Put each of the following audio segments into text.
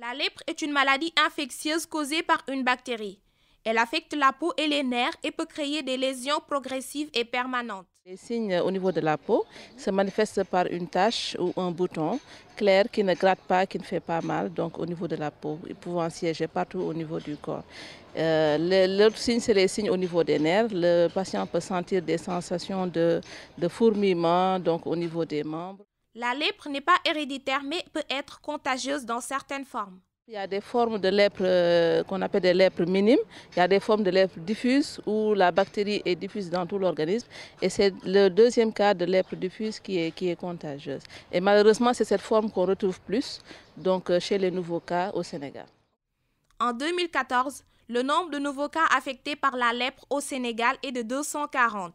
La lèpre est une maladie infectieuse causée par une bactérie. Elle affecte la peau et les nerfs et peut créer des lésions progressives et permanentes. Les signes au niveau de la peau se manifestent par une tache ou un bouton clair qui ne gratte pas, qui ne fait pas mal, donc au niveau de la peau, et pouvant siéger partout au niveau du corps. Euh, l'autre signe, c'est les signes au niveau des nerfs. Le patient peut sentir des sensations de, de fourmillement, donc au niveau des membres. La lèpre n'est pas héréditaire mais peut être contagieuse dans certaines formes. Il y a des formes de lèpre euh, qu'on appelle des lèpres minimes, il y a des formes de lèpre diffuse où la bactérie est diffuse dans tout l'organisme et c'est le deuxième cas de lèpre diffuse qui est, qui contagieuse. Et malheureusement, c'est cette forme qu'on retrouve plus donc, euh, chez les nouveaux cas au Sénégal. En 2014, le nombre de nouveaux cas affectés par la lèpre au Sénégal est de 240.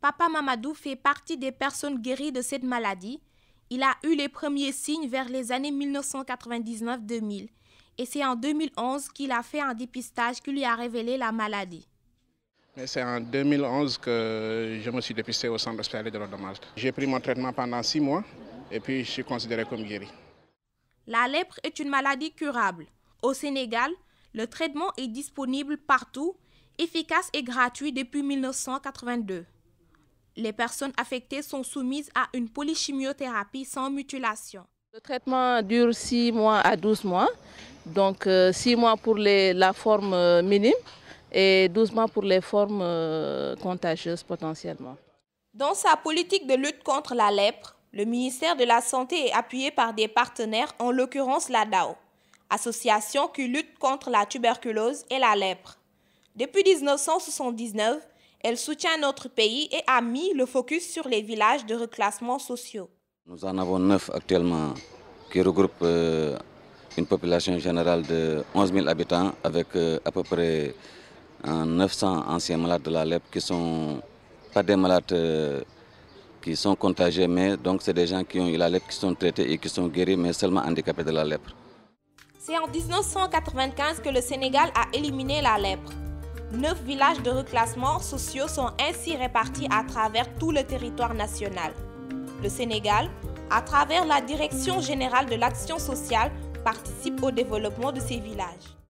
Papa Mamadou fait partie des personnes guéries de cette maladie il a eu les premiers signes vers les années 1999-2000 et c'est en 2011 qu'il a fait un dépistage qui lui a révélé la maladie. C'est en 2011 que je me suis dépisté au centre hospitalier de l'Odomage. J'ai pris mon traitement pendant six mois et puis je suis considéré comme guéri. La lèpre est une maladie curable. Au Sénégal, le traitement est disponible partout, efficace et gratuit depuis 1982 les personnes affectées sont soumises à une polychimiothérapie sans mutilation. Le traitement dure 6 mois à 12 mois, donc 6 euh, mois pour les, la forme euh, minime et 12 mois pour les formes euh, contagieuses potentiellement. Dans sa politique de lutte contre la lèpre, le ministère de la Santé est appuyé par des partenaires, en l'occurrence la DAO, association qui lutte contre la tuberculose et la lèpre. Depuis 1979, elle soutient notre pays et a mis le focus sur les villages de reclassement sociaux. Nous en avons neuf actuellement qui regroupent euh, une population générale de 11 000 habitants avec euh, à peu près 900 euh, anciens malades de la lèpre qui sont pas des malades qui sont contagiés, mais donc c'est des gens qui ont eu la lèpre qui sont traités et qui sont guéris, mais seulement handicapés de la lèpre. C'est en 1995 que le Sénégal a éliminé la lèpre. Neuf villages de reclassement sociaux sont ainsi répartis à travers tout le territoire national. Le Sénégal, à travers la Direction générale de l'action sociale, participe au développement de ces villages.